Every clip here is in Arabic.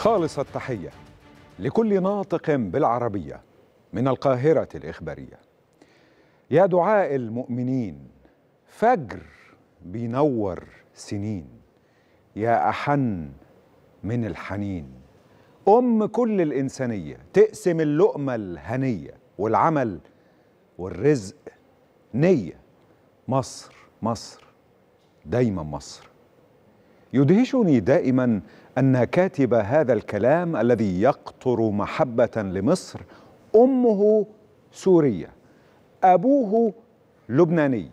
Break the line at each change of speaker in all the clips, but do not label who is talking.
خالص التحية لكل ناطق بالعربية من القاهرة الإخبارية يا دعاء المؤمنين فجر بينور سنين يا أحن من الحنين أم كل الإنسانية تقسم اللقمة الهنية والعمل والرزق نية مصر مصر دايما مصر يدهشني دائما أن كاتب هذا الكلام الذي يقطر محبة لمصر أمه سورية أبوه لبناني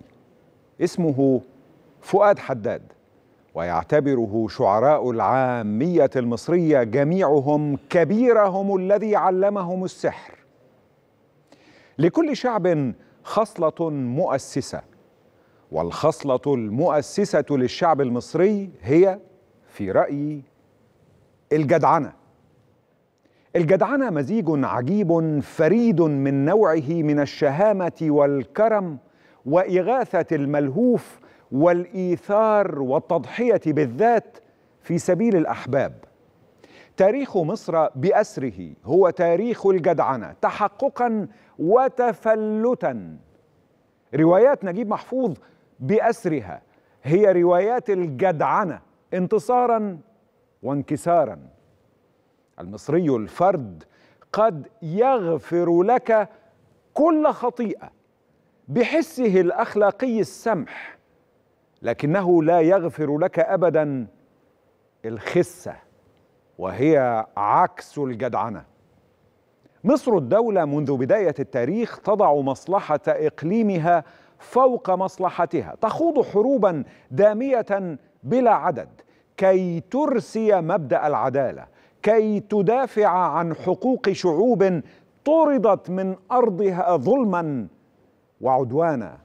اسمه فؤاد حداد ويعتبره شعراء العامية المصرية جميعهم كبيرهم الذي علمهم السحر لكل شعب خصلة مؤسسة والخصلة المؤسسة للشعب المصري هي في رأيي الجدعنة الجدعنة مزيج عجيب فريد من نوعه من الشهامة والكرم وإغاثة الملهوف والإيثار والتضحية بالذات في سبيل الأحباب تاريخ مصر بأسره هو تاريخ الجدعنة تحققا وتفلتا روايات نجيب محفوظ بأسرها هي روايات الجدعنة انتصارا وانكسارا المصري الفرد قد يغفر لك كل خطيئة بحسه الأخلاقي السمح لكنه لا يغفر لك أبدا الخسة وهي عكس الجدعنة مصر الدولة منذ بداية التاريخ تضع مصلحة إقليمها فوق مصلحتها تخوض حروبا داميه بلا عدد كي ترسي مبدا العداله كي تدافع عن حقوق شعوب طردت من ارضها ظلما وعدوانا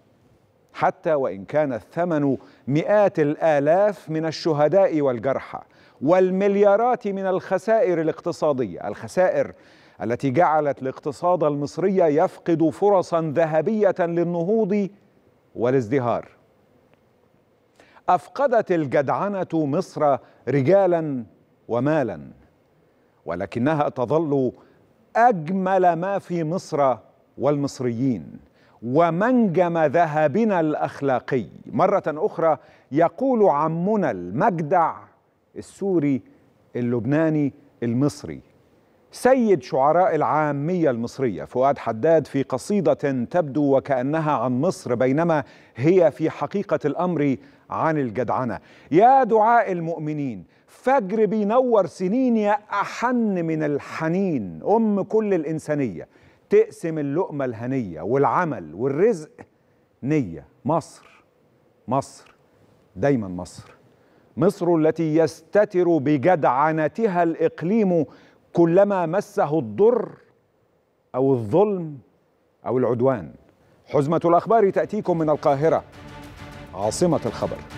حتى وان كان الثمن مئات الالاف من الشهداء والجرحى والمليارات من الخسائر الاقتصاديه الخسائر التي جعلت الاقتصاد المصري يفقد فرصا ذهبيه للنهوض والازدهار افقدت الجدعنه مصر رجالا ومالا ولكنها تظل اجمل ما في مصر والمصريين ومنجم ذهبنا الاخلاقي مره اخرى يقول عمنا المجدع السوري اللبناني المصري سيد شعراء العامية المصرية فؤاد حداد في قصيدة تبدو وكأنها عن مصر بينما هي في حقيقة الأمر عن الجدعنة يا دعاء المؤمنين فجر بينور سنين يا أحن من الحنين أم كل الإنسانية تقسم اللقمة الهنية والعمل والرزق نية مصر مصر دايما مصر مصر التي يستتر بجدعنتها الإقليم كلما مسه الضر او الظلم او العدوان حزمه الاخبار تاتيكم من القاهره عاصمه الخبر